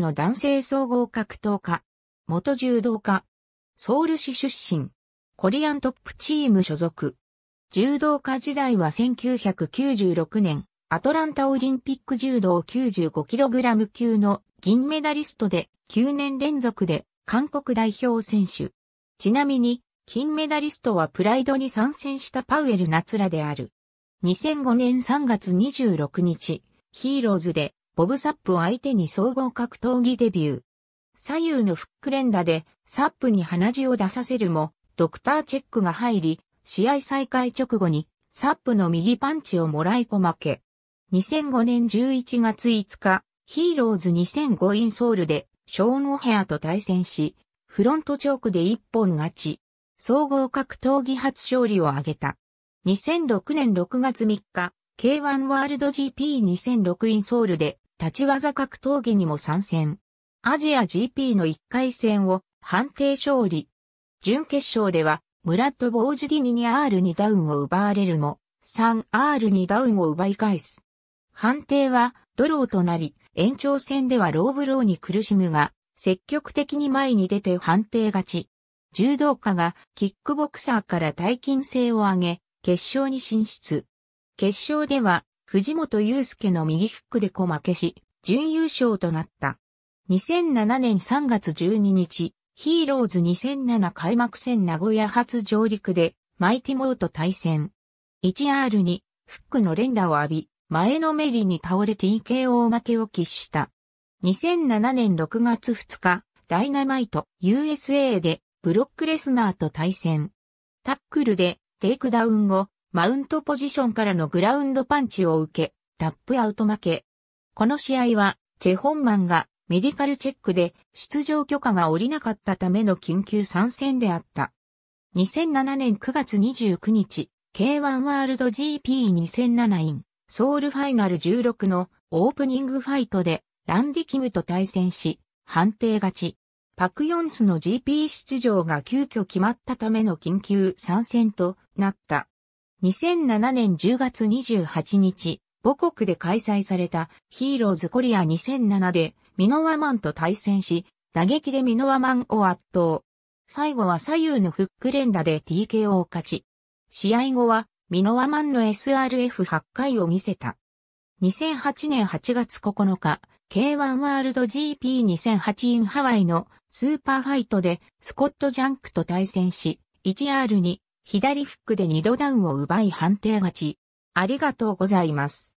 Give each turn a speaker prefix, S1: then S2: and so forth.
S1: の男性総合格闘家、元柔道家、ソウル市出身、コリアントップチーム所属。柔道家時代は1996年、アトランタオリンピック柔道 95kg 級の銀メダリストで9年連続で韓国代表選手。ちなみに、金メダリストはプライドに参戦したパウエル・ナツラである。2005年3月26日、ヒーローズでボブ・サップを相手に総合格闘技デビュー。左右のフック連打でサップに鼻血を出させるも、ドクターチェックが入り、試合再開直後にサップの右パンチをもらいこまけ。2005年11月5日、ヒーローズ2005インソールでショーン・オヘアと対戦し、フロントチョークで一本勝ち、総合格闘技初勝利を挙げた。2006年6月3日、K1 ワールド GP2006 インソールで立ち技格闘技にも参戦。アジア GP の1回戦を判定勝利。準決勝では、ムラッド・ボージディニに R2 ダウンを奪われるも、3R2 ダウンを奪い返す。判定は、ドローとなり、延長戦ではローブローに苦しむが、積極的に前に出て判定勝ち。柔道家がキックボクサーから大金星を上げ、決勝に進出。決勝では藤本祐介の右フックで小負けし、準優勝となった。2007年3月12日、ヒーローズ2007開幕戦名古屋発上陸で、マイティモーと対戦。1R に、フックの連打を浴び、前のめりに倒れ TKO 負けを喫した。2007年6月2日、ダイナマイト USA でブロックレスナーと対戦。タックルでテイクダウン後、マウントポジションからのグラウンドパンチを受け、タップアウト負け。この試合は、チェホンマンがメディカルチェックで出場許可が下りなかったための緊急参戦であった。2007年9月29日、K1 ワールド GP2007 イン、ソウルファイナル16のオープニングファイトで、ランディキムと対戦し、判定勝ち。パクヨンスの GP 出場が急遽決まったための緊急参戦となった。2007年10月28日、母国で開催されたヒーローズコリア2007でミノワマンと対戦し、打撃でミノワマンを圧倒。最後は左右のフック連打で TKO を勝ち。試合後はミノワマンの SRF8 回を見せた。2008年8月9日、K1 ワールド GP2008 インハワイのスーパーファイトでスコット・ジャンクと対戦し、1R に左フックで2度ダウンを奪い判定勝ち。ありがとうございます。